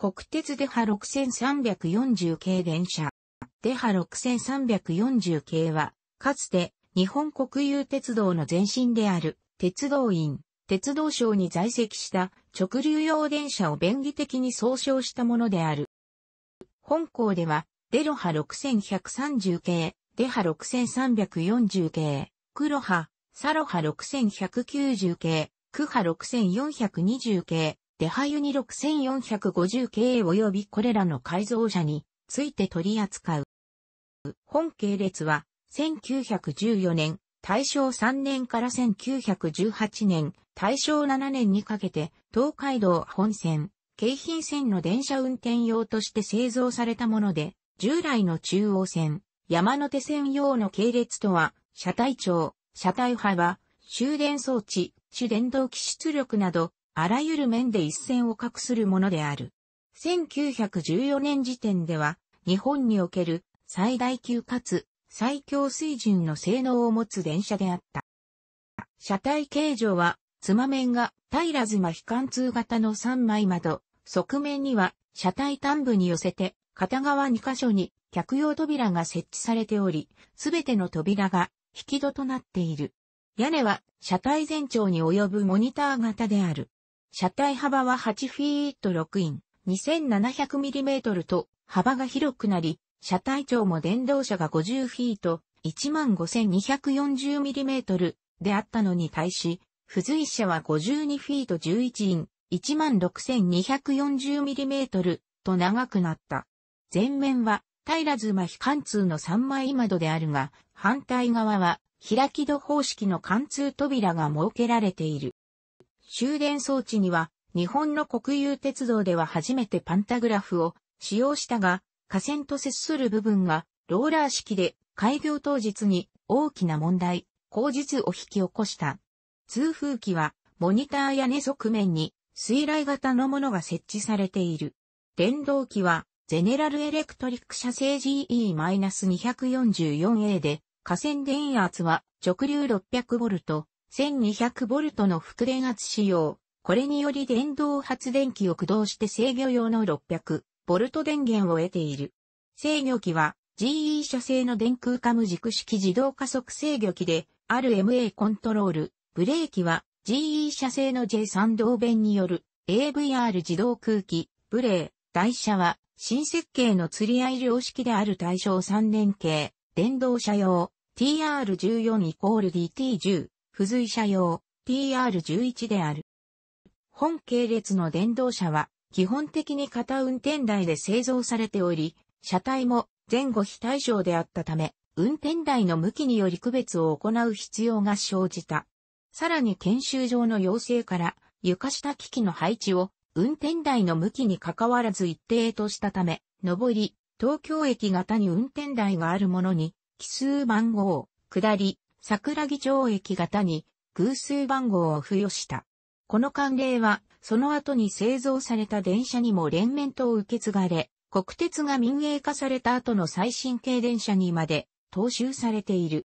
国鉄デハ6340系電車。デハ6340系は、かつて日本国有鉄道の前身である鉄道院、鉄道省に在籍した直流用電車を便宜的に総称したものである。本校では、デロハ6130系、デハ6340系、クロハ、サロハ6190系、クハ6420系、デハユニ 6450K 及びこれらの改造車について取り扱う。本系列は1914年、大正3年から1918年、大正7年にかけて東海道本線、京浜線の電車運転用として製造されたもので、従来の中央線、山手線用の系列とは、車体長、車体幅、終電装置、主電動機出力など、あらゆる面で一線を画するものである。1914年時点では、日本における最大級かつ最強水準の性能を持つ電車であった。車体形状は、つま面が平妻非貫通型の3枚窓、側面には車体端部に寄せて、片側2箇所に客用扉が設置されており、すべての扉が引き戸となっている。屋根は車体全長に及ぶモニター型である。車体幅は8フィート6イン、2 7 0 0トルと幅が広くなり、車体長も電動車が50フィート、1 5 2 4 0トルであったのに対し、付随車は52フィート11イン、1 6 2 4 0トルと長くなった。前面は平津麻痺貫通の3枚窓であるが、反対側は開き戸方式の貫通扉が設けられている。終電装置には、日本の国有鉄道では初めてパンタグラフを使用したが、架線と接する部分がローラー式で開業当日に大きな問題、口実を引き起こした。通風機はモニター屋根側面に水雷型のものが設置されている。電動機はゼネラルエレクトリック社製 GE-244A で、架線電圧は直流 600V、1200ボルトの副電圧使用。これにより電動発電機を駆動して制御用の600ボルト電源を得ている。制御機は GE 社製の電空カ無軸式自動加速制御機で RMA コントロール。ブレーキは GE 社製の J3 導弁による AVR 自動空気、ブレー、台車は新設計の釣り合い量式である対象3連携、電動車用 TR14 イコール DT10。付随車用 TR11 である。本系列の電動車は基本的に片運転台で製造されており、車体も前後非対称であったため、運転台の向きにより区別を行う必要が生じた。さらに研修上の要請から床下機器の配置を運転台の向きに関わらず一定としたため、上り、東京駅型に運転台があるものに、奇数番号、下り、桜木町駅型に偶数番号を付与した。この慣例は、その後に製造された電車にも連綿と受け継がれ、国鉄が民営化された後の最新系電車にまで踏襲されている。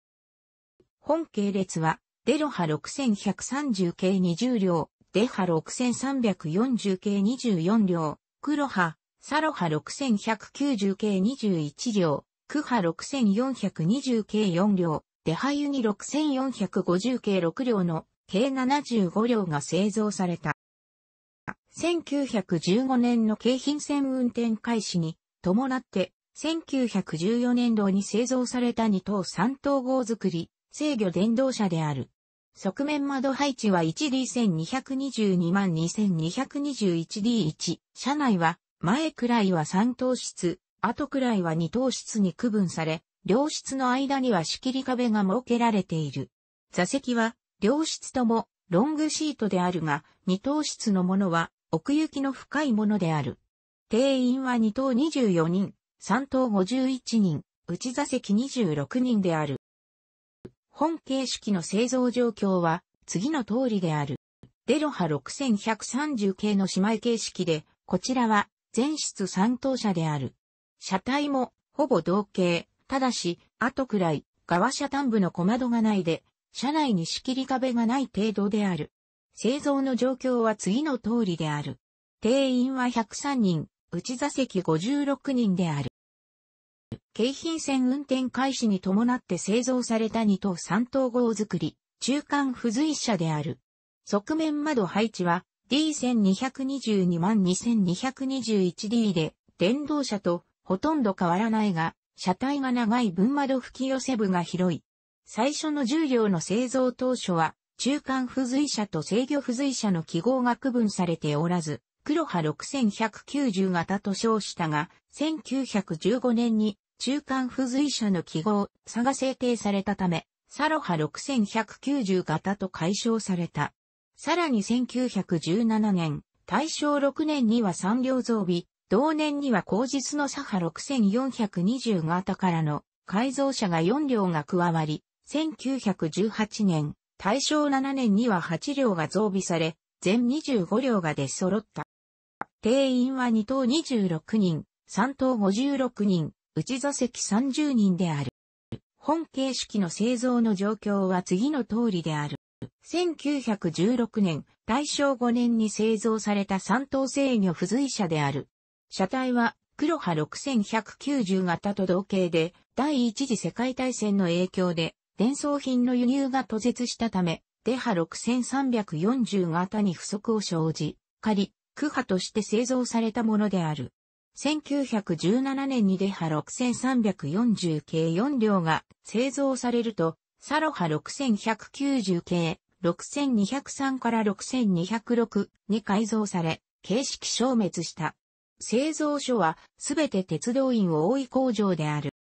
本系列は、デロハ6130系20両、デハ6340系24両、クロハ、サロハ6190系21両、クハ6420系4両、デハユに6450系6両の計75両が製造された。1915年の京浜線運転開始に伴って、1914年度に製造された2等3等号作り、制御電動車である。側面窓配置は 1D1222 万 2221D1。車内は前くらいは3等室、後くらいは2等室に区分され、両室の間には仕切り壁が設けられている。座席は、両室とも、ロングシートであるが、二等室のものは、奥行きの深いものである。定員は二等24人、三等51人、内座席26人である。本形式の製造状況は、次の通りである。デロハ6130系の姉妹形式で、こちらは、全室三等車である。車体も、ほぼ同型、ただし、後くらい、側車端部の小窓がないで、車内に仕切り壁がない程度である。製造の状況は次の通りである。定員は103人、内座席56人である。京浜線運転開始に伴って製造された2等3等号作り、中間付随車である。側面窓配置は D1222 2221D で、電動車とほとんど変わらないが、車体が長い分窓吹き寄せ部が広い。最初の重量の製造当初は、中間付随車と制御付随車の記号が区分されておらず、黒波6190型と称したが、1915年に中間付随車の記号、差が制定されたため、サロハ6190型と解消された。さらに1917年、大正6年には3両増備、同年には後日の左派6420型からの改造車が4両が加わり、1918年、大正7年には8両が増備され、全25両が出揃った。定員は2等26人、3等56人、内座席30人である。本形式の製造の状況は次の通りである。1916年、大正5年に製造された3等制御付随車である。車体は黒波6190型と同型で、第一次世界大戦の影響で、伝送品の輸入が途絶したため、デハ6340型に不足を生じ、仮、クハとして製造されたものである。1917年にデハ6340系4両が製造されると、サロハ6190系6203から6206に改造され、形式消滅した。製造所はすべて鉄道員を多い工場である。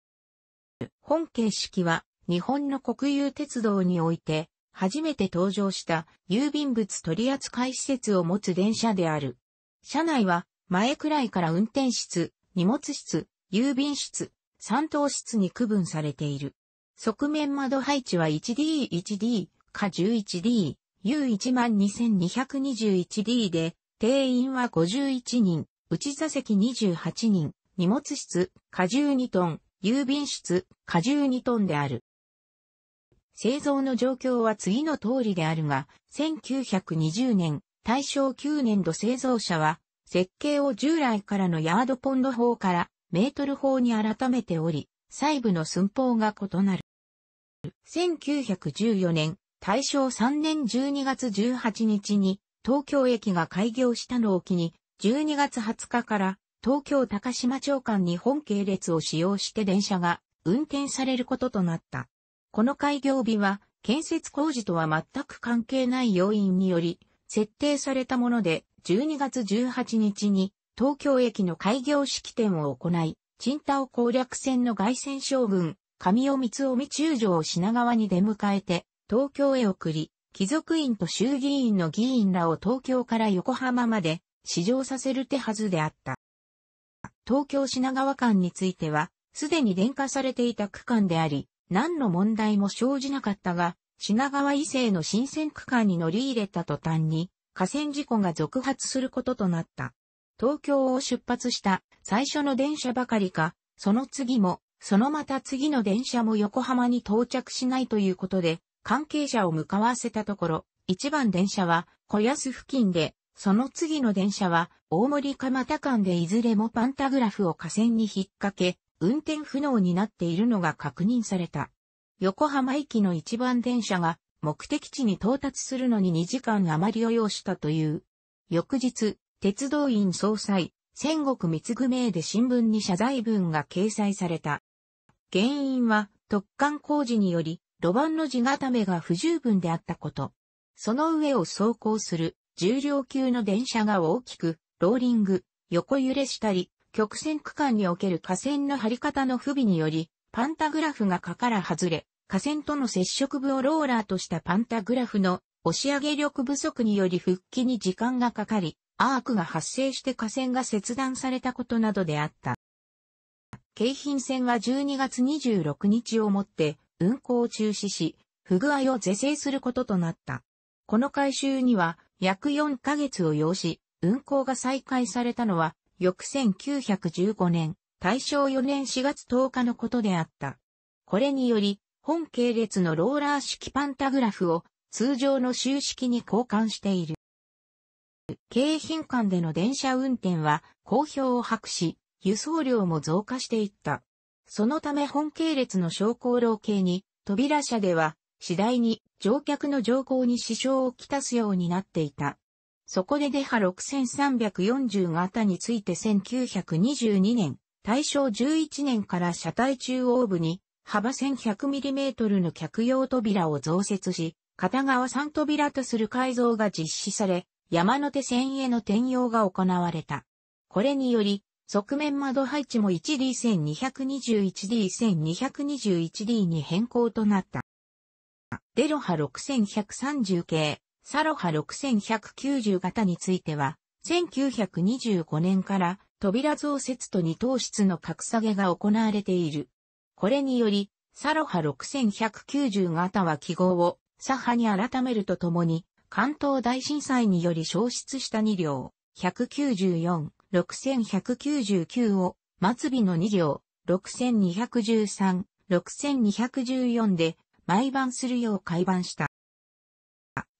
本形式は日本の国有鉄道において初めて登場した郵便物取扱施設を持つ電車である。車内は前くらいから運転室、荷物室、郵便室、三等室に区分されている。側面窓配置は 1D1D か 11D、U12221D で、定員は51人。内座席28人、荷物室、荷重2トン、郵便室、荷重2トンである。製造の状況は次の通りであるが、1920年、大正9年度製造者は、設計を従来からのヤードポンド法からメートル法に改めており、細部の寸法が異なる。1914年、大正3年12月18日に東京駅が開業したのを機に12月20日から東京高島町間に本系列を使用して電車が運転されることとなった。この開業日は建設工事とは全く関係ない要因により設定されたもので12月18日に東京駅の開業式典を行い、賃貸を攻略戦の外戦将軍、神尾光尾美中将を品川に出迎えて、東京へ送り、貴族院と衆議院の議員らを東京から横浜まで試乗させる手はずであった。東京品川間については、すでに電化されていた区間であり、何の問題も生じなかったが、品川伊勢の新線区間に乗り入れた途端に、河川事故が続発することとなった。東京を出発した最初の電車ばかりか、その次も、そのまた次の電車も横浜に到着しないということで、関係者を向かわせたところ、一番電車は小安付近でその次の電車は、大森蒲田間でいずれもパンタグラフを架線に引っ掛け、運転不能になっているのが確認された。横浜駅の一番電車が目的地に到達するのに2時間余りを要したという。翌日、鉄道院総裁、戦国密組名で新聞に謝罪文が掲載された。原因は突貫工事により、路盤の地固めが不十分であったこと。その上を走行する重量級の電車が大きく、ローリング、横揺れしたり、曲線区間における架線の張り方の不備により、パンタグラフが架から外れ、架線との接触部をローラーとしたパンタグラフの押し上げ力不足により復帰に時間がかかり、アークが発生して架線が切断されたことなどであった。京浜線は12月26日をもって運行を中止し、不具合を是正することとなった。この改修には約4ヶ月を要し、運行が再開されたのは、翌1915年、大正4年4月10日のことであった。これにより、本系列のローラー式パンタグラフを通常の収式に交換している。京浜間での電車運転は好評を博し、輸送量も増加していった。そのため本系列の昇降老系に、扉車では次第に乗客の乗降に支障をきたすようになっていた。そこでデハ6340型について1922年、大正11年から車体中央部に幅 1100mm の客用扉を増設し、片側3扉とする改造が実施され、山手線への転用が行われた。これにより、側面窓配置も 1D1221D1221D に変更となった。デロハ6130系、サロハ6190型については、1925年から扉増設と二等室の格下げが行われている。これにより、サロハ6190型は記号を左派に改めるとともに、関東大震災により消失した2両、194、6199を、末尾の2両、6213、6214で毎晩するよう改版した。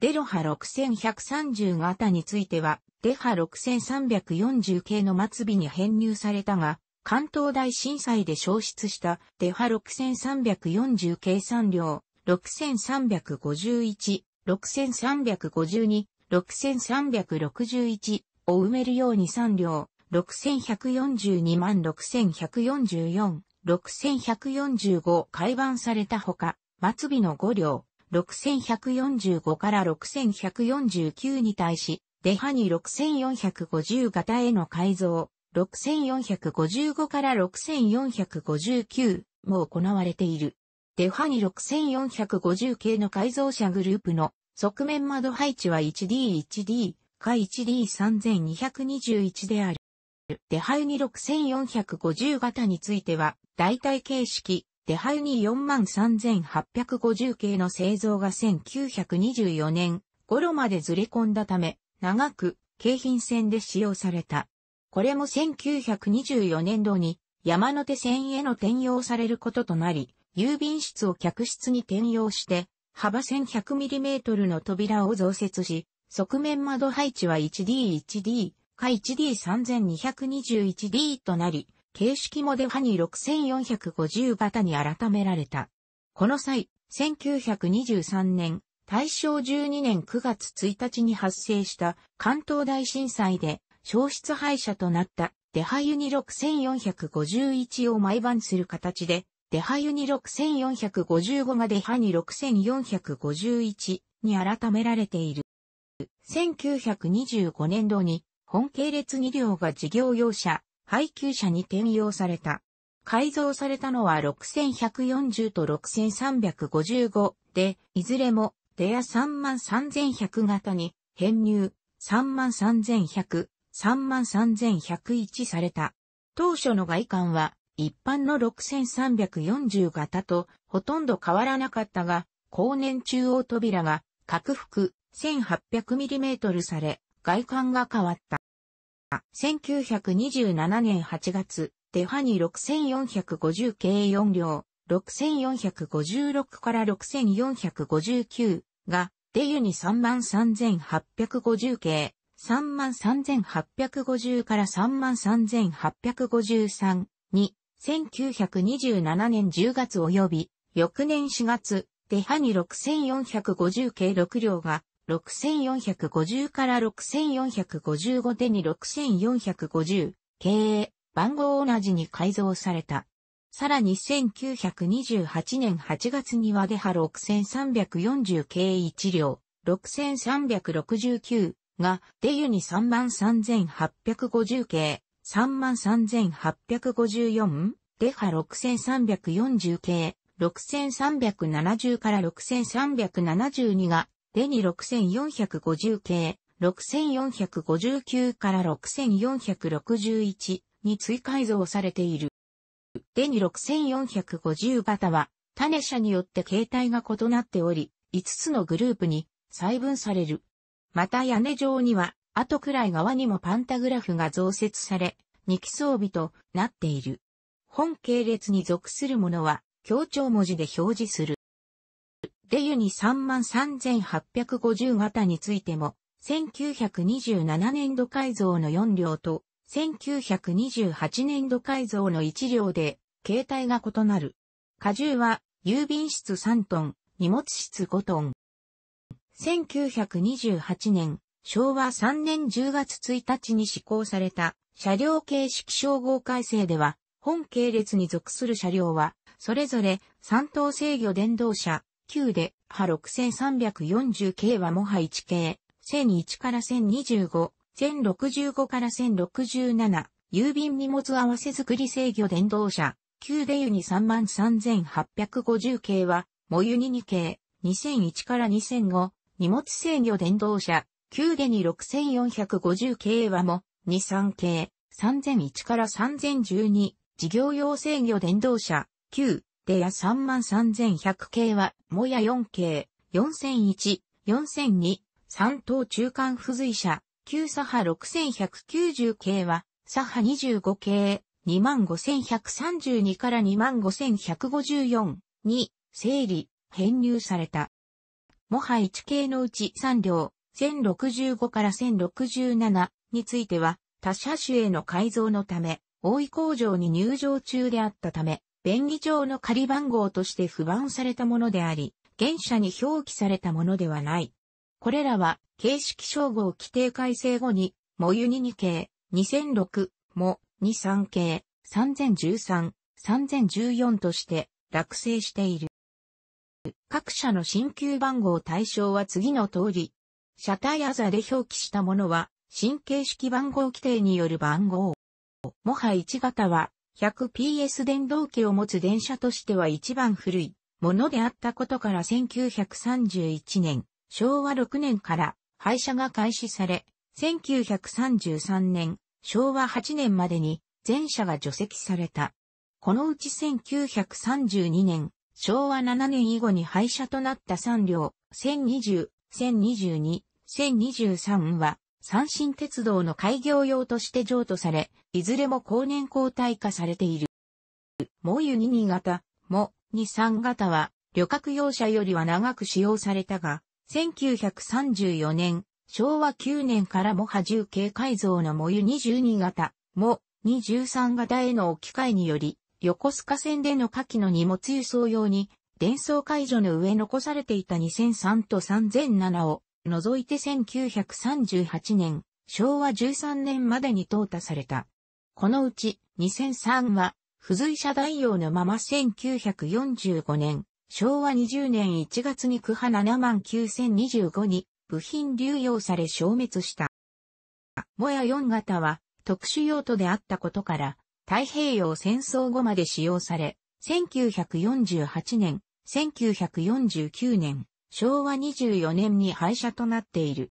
デロハ6130型については、デハ6340系の末尾に編入されたが、関東大震災で消失したデハ6340系3両、6351、6352、6361を埋めるように3両、6142万6144、6145改版されたほか、末尾の5両、6145から6149に対し、デハニ6450型への改造、6455から6459も行われている。デハニ6450系の改造車グループの側面窓配置は 1D1D か 1D3221 である。デハニ6450型については、代替形式、デハイニ43850系の製造が1924年頃までずれ込んだため、長く京浜線で使用された。これも1924年度に山手線への転用されることとなり、郵便室を客室に転用して、幅 1100mm の扉を増設し、側面窓配置は 1D1D か 1D3221D となり、形式もデハァニ6450型に改められた。この際、1923年、大正12年9月1日に発生した関東大震災で消失廃車となったデハユニ6451を毎晩する形で、デハユニ6455がデハニ6451に改められている。1925年度に本系列2両が事業用車、配給車に転用された。改造されたのは6140と6355で、いずれも、デア33100型に編入33100、33101された。当初の外観は一般の6340型とほとんど変わらなかったが、後年中央扉が拡幅 1800mm され、外観が変わった。1927年8月、デハニ6450計4両、6456から6459が、デユニ33850系、33850から33853に、1927年10月及び、翌年4月、デハニ6450系6両が、6450から6455でに6450経営番号同じに改造された。さらに1928年8月にはデハ6340系1両、6369がデユに33850系、33854、デハ6340系、6370から6372がデニ6450系、6459から6461に追改造されている。デニ6450型は、種車によって形態が異なっており、5つのグループに細分される。また屋根上には、後くらい側にもパンタグラフが増設され、2基装備となっている。本系列に属するものは、強調文字で表示する。デユニ33850型についても、1927年度改造の4両と、1928年度改造の1両で、形態が異なる。荷重は、郵便室3トン、荷物室5トン。1928年、昭和3年10月1日に施行された車両形式称号改正では、本系列に属する車両は、それぞれ3等制御電動車、9で、波6340系はもは1系、1001から1025、1065から1067、郵便荷物合わせ作り制御電動車、9でユニ33850系は、もユニ2系、2001から2005、荷物制御電動車、9でに6450系はも、23系、3001から3012、事業用制御電動車、9、デや33100系は、もや4系、4001、4002、3等中間付随車、旧左派6190系は、左派25系、25132から25154に整理、編入された。もは1系のうち3両、1065から1067については、他車種への改造のため、大井工場に入場中であったため、便宜上の仮番号として不番されたものであり、現社に表記されたものではない。これらは、形式称号規定改正後に、もユニ2系、2006、も23系、3013、3014として落成している。各社の新旧番号対象は次の通り、車体あざで表記したものは、新形式番号規定による番号。もは1型は、100PS 電動機を持つ電車としては一番古いものであったことから1931年、昭和6年から廃車が開始され、1933年、昭和8年までに全車が除籍された。このうち1932年、昭和7年以後に廃車となった3両、1020、1022、1023は、三新鉄道の開業用として譲渡され、いずれも後年交代化されている。もゆ二2型、も、2、三型は、旅客用車よりは長く使用されたが、1934年、昭和9年からも波重軽改造のもゆ22型、も、23型への置き換えにより、横須賀線での下記の荷物輸送用に、伝送解除の上残されていた2003と3007を除いて1938年、昭和13年までに淘汰された。このうち2003は、付随者代用のまま1945年、昭和20年1月に区派79025に部品流用され消滅した。もや4型は特殊用途であったことから、太平洋戦争後まで使用され、1948年、1949年、昭和24年に廃車となっている。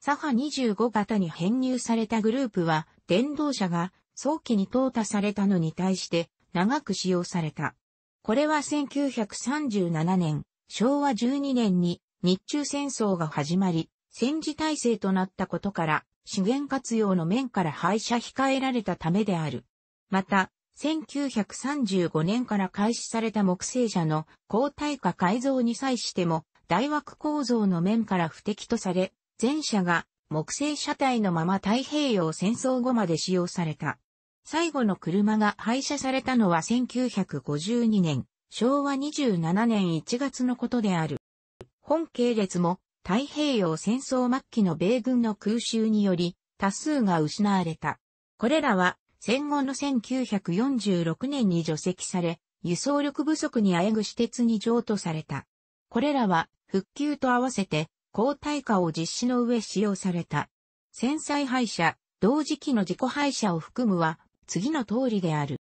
左派25型に編入されたグループは、電動車が早期に淘汰されたのに対して長く使用された。これは1937年、昭和12年に日中戦争が始まり、戦時体制となったことから、資源活用の面から廃車控えられたためである。また、1935年から開始された木製車の高耐火改造に際しても、大枠構造の面から不適とされ、前車が木製車体のまま太平洋戦争後まで使用された。最後の車が廃車されたのは1952年、昭和27年1月のことである。本系列も太平洋戦争末期の米軍の空襲により多数が失われた。これらは戦後の1946年に除籍され、輸送力不足にあえぐ私鉄に譲渡された。これらは、復旧と合わせて、高対化を実施の上使用された。戦災廃車、同時期の自己廃車を含むは、次の通りである。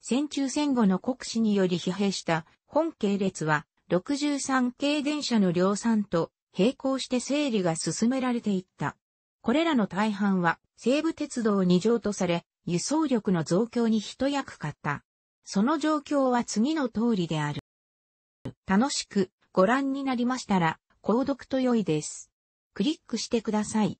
戦中戦後の国史により疲弊した本系列は、63系電車の量産と並行して整理が進められていった。これらの大半は西武鉄道二条とされ、輸送力の増強に一役買った。その状況は次の通りである。楽しくご覧になりましたら、購読と良いです。クリックしてください。